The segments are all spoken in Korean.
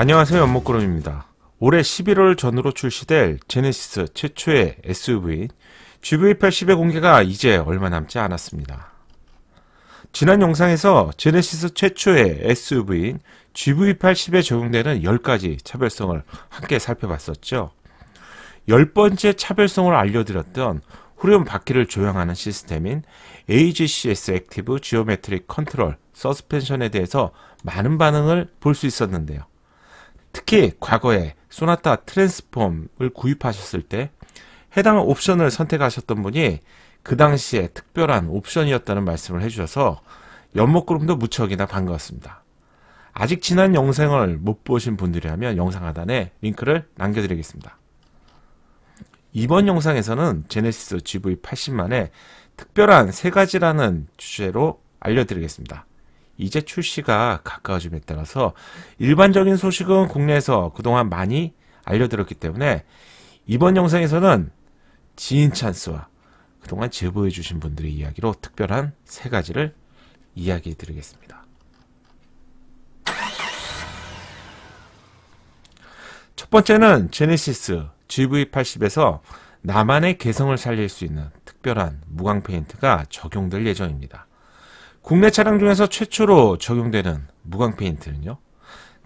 안녕하세요 연목구름입니다. 올해 11월 전후로 출시될 제네시스 최초의 SUV GV80의 공개가 이제 얼마 남지 않았습니다. 지난 영상에서 제네시스 최초의 SUV인 GV80에 적용되는 10가지 차별성을 함께 살펴봤었죠. 10번째 차별성을 알려드렸던 후륜 바퀴를 조향하는 시스템인 AGCS Active e e g o m 액티브 지오메트릭 컨트롤 서스펜션에 대해서 많은 반응을 볼 수 있었는데요. 특히 과거에 소나타 트랜스폼을 구입하셨을 때 해당 옵션을 선택하셨던 분이 그 당시에 특별한 옵션이었다는 말씀을 해주셔서 연목구름도 무척이나 반가웠습니다. 아직 지난 영상을 못 보신 분들이라면 영상 하단에 링크를 남겨드리겠습니다. 이번 영상에서는 제네시스 GV80만의 특별한 세 가지라는 주제로 알려드리겠습니다. 이제 출시가 가까워짐에 따라서 일반적인 소식은 국내에서 그동안 많이 알려드렸기 때문에 이번 영상에서는 지인 찬스와 그동안 제보해 주신 분들의 이야기로 특별한 세 가지를 이야기해 드리겠습니다. 첫 번째는 제네시스 GV80에서 나만의 개성을 살릴 수 있는 특별한 무광 페인트가 적용될 예정입니다. 국내 차량 중에서 최초로 적용되는 무광 페인트는요.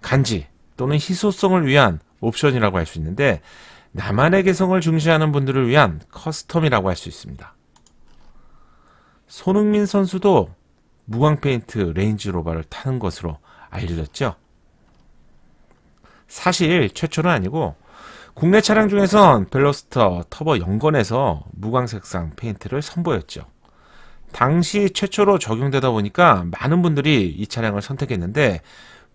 간지 또는 희소성을 위한 옵션이라고 할 수 있는데 나만의 개성을 중시하는 분들을 위한 커스텀이라고 할 수 있습니다. 손흥민 선수도 무광 페인트 레인지로버를 타는 것으로 알려졌죠. 사실 최초는 아니고 국내 차량 중에선 벨로스터 터보 연건에서 무광 색상 페인트를 선보였죠. 당시 최초로 적용되다 보니까 많은 분들이 이 차량을 선택했는데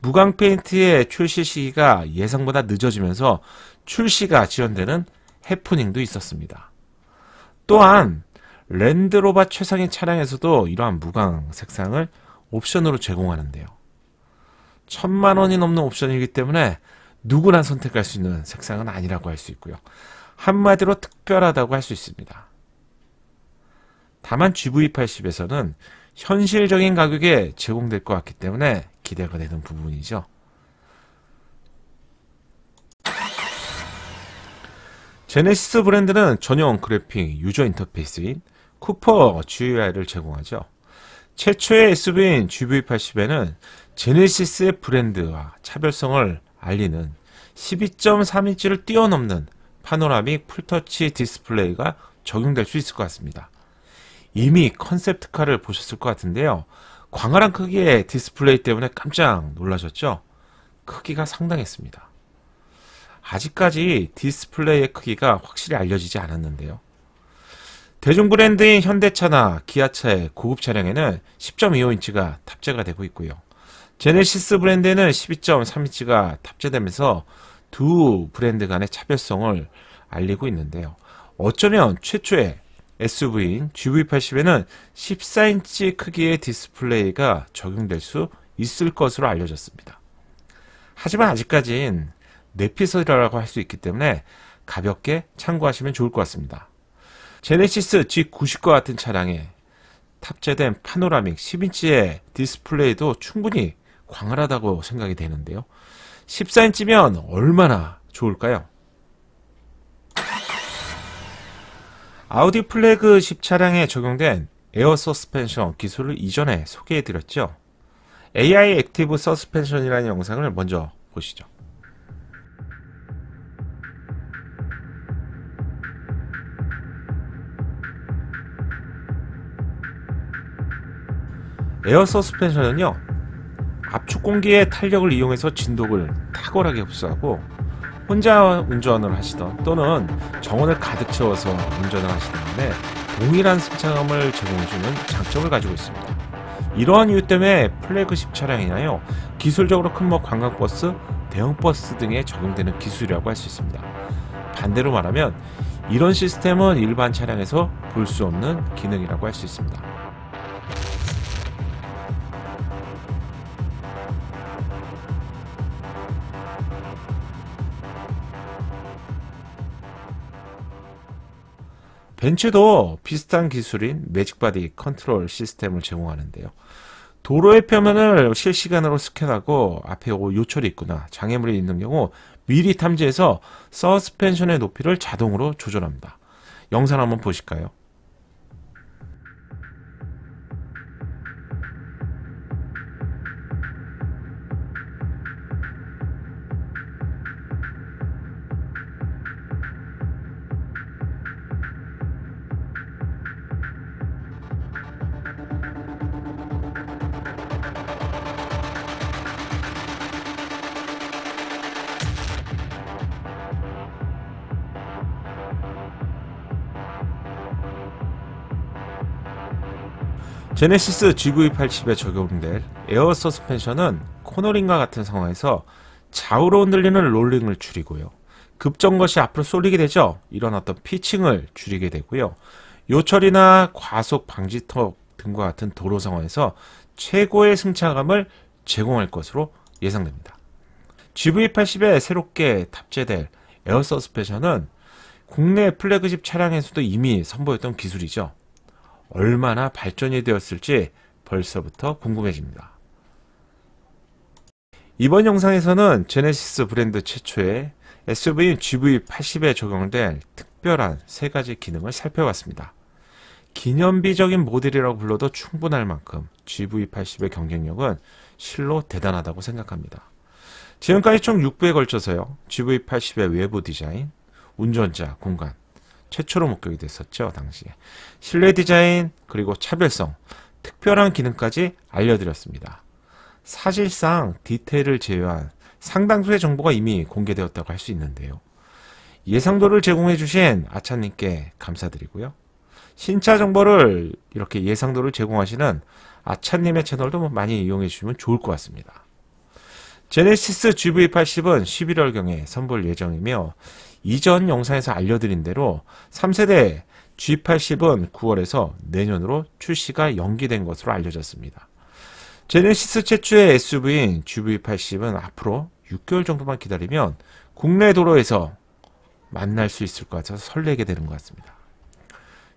무광 페인트의 출시 시기가 예상보다 늦어지면서 출시가 지연되는 해프닝도 있었습니다. 또한 랜드로버 최상위 차량에서도 이러한 무광 색상을 옵션으로 제공하는데요. 천만 원이 넘는 옵션이기 때문에 누구나 선택할 수 있는 색상은 아니라고 할 수 있고요. 한마디로 특별하다고 할 수 있습니다. 다만 GV80에서는 현실적인 가격에 제공될 것 같기 때문에 기대가 되는 부분이죠. 제네시스 브랜드는 전용 그래픽 유저 인터페이스인 쿠퍼 GUI를 제공하죠. 최초의 SUV인 GV80에는 제네시스의 브랜드와 차별성을 알리는 12.3인치를 뛰어넘는 파노라믹 풀터치 디스플레이가 적용될 수 있을 것 같습니다. 이미 컨셉트카를 보셨을 것 같은데요. 광활한 크기의 디스플레이 때문에 깜짝 놀라셨죠? 크기가 상당했습니다. 아직까지 디스플레이의 크기가 확실히 알려지지 않았는데요. 대중 브랜드인 현대차나 기아차의 고급 차량에는 10.25인치가 탑재가 되고 있고요. 제네시스 브랜드에는 12.3인치가 탑재되면서 두 브랜드 간의 차별성을 알리고 있는데요. 어쩌면 최초의 SUV GV80에는 14인치 크기의 디스플레이가 적용될 수 있을 것으로 알려졌습니다. 하지만 아직까진 내피셜이라고 할 수 있기 때문에 가볍게 참고하시면 좋을 것 같습니다. 제네시스 G90과 같은 차량에 탑재된 파노라믹 10인치의 디스플레이도 충분히 광활하다고 생각이 되는데요. 14인치면 얼마나 좋을까요? 아우디 플래그 1 차량에 적용된 에어 서스펜션 기술을 이전에 소개해드렸죠. AI 액티브 서스펜션이라는 영상을 먼저 보시죠. 에어 서스펜션은요, 압축 공기의 탄력을 이용해서 진동을 탁월하게 흡수하고 혼자 운전을 하시던 또는 정원을 가득 채워서 운전을 하시는데 동일한 승차감을 제공해주는 장점을 가지고 있습니다. 이러한 이유 때문에 플래그십 차량이나요 기술적으로 큰 뭐 관광버스, 대형버스 등에 적용되는 기술이라고 할 수 있습니다. 반대로 말하면 이런 시스템은 일반 차량에서 볼 수 없는 기능이라고 할 수 있습니다. 벤츠도 비슷한 기술인 매직바디 컨트롤 시스템을 제공하는데요. 도로의 표면을 실시간으로 스캔하고 앞에 요철이 있거나 장애물이 있는 경우 미리 탐지해서 서스펜션의 높이를 자동으로 조절합니다. 영상 한번 보실까요? 제네시스 GV80에 적용될 에어 서스펜션은 코너링과 같은 상황에서 좌우로 흔들리는 롤링을 줄이고요. 급정것이 앞으로 쏠리게 되죠. 이런 어떤 피칭을 줄이게 되고요. 요철이나 과속 방지턱 등과 같은 도로 상황에서 최고의 승차감을 제공할 것으로 예상됩니다. GV80에 새롭게 탑재될 에어 서스펜션은 국내 플래그십 차량에서도 이미 선보였던 기술이죠. 얼마나 발전이 되었을지 벌써부터 궁금해집니다. 이번 영상에서는 제네시스 브랜드 최초의 SUV인 GV80에 적용된 특별한 세 가지 기능을 살펴봤습니다. 기념비적인 모델이라고 불러도 충분할 만큼 GV80의 경쟁력은 실로 대단하다고 생각합니다. 지금까지 총 6부에 걸쳐서요. GV80의 외부 디자인, 운전자 공간, 최초로 목격이 됐었죠 당시에 실내 디자인 그리고 차별성 특별한 기능까지 알려드렸습니다 사실상 디테일을 제외한 상당수의 정보가 이미 공개되었다고 할 수 있는데요 예상도를 제공해 주신 아차님께 감사드리고요 신차 정보를 이렇게 예상도를 제공하시는 아차님의 채널도 많이 이용해 주시면 좋을 것 같습니다 제네시스 GV80은 11월경에 선보일 예정이며 이전 영상에서 알려드린 대로 3세대 G80은 9월에서 내년으로 출시가 연기된 것으로 알려졌습니다. 제네시스 최초의 SUV인 GV80은 앞으로 6개월 정도만 기다리면 국내 도로에서 만날 수 있을 것 같아서 설레게 되는 것 같습니다.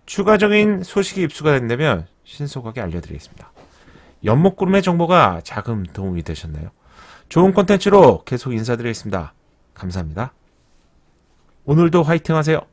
추가적인 소식이 입수가 된다면 신속하게 알려드리겠습니다. 연목구름의 정보가 자금 도움이 되셨나요? 좋은 콘텐츠로 계속 인사드리겠습니다. 감사합니다. 오늘도 화이팅 하세요.